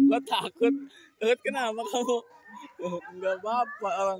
gue takut takut kenapa kamu nggak apa-apa orang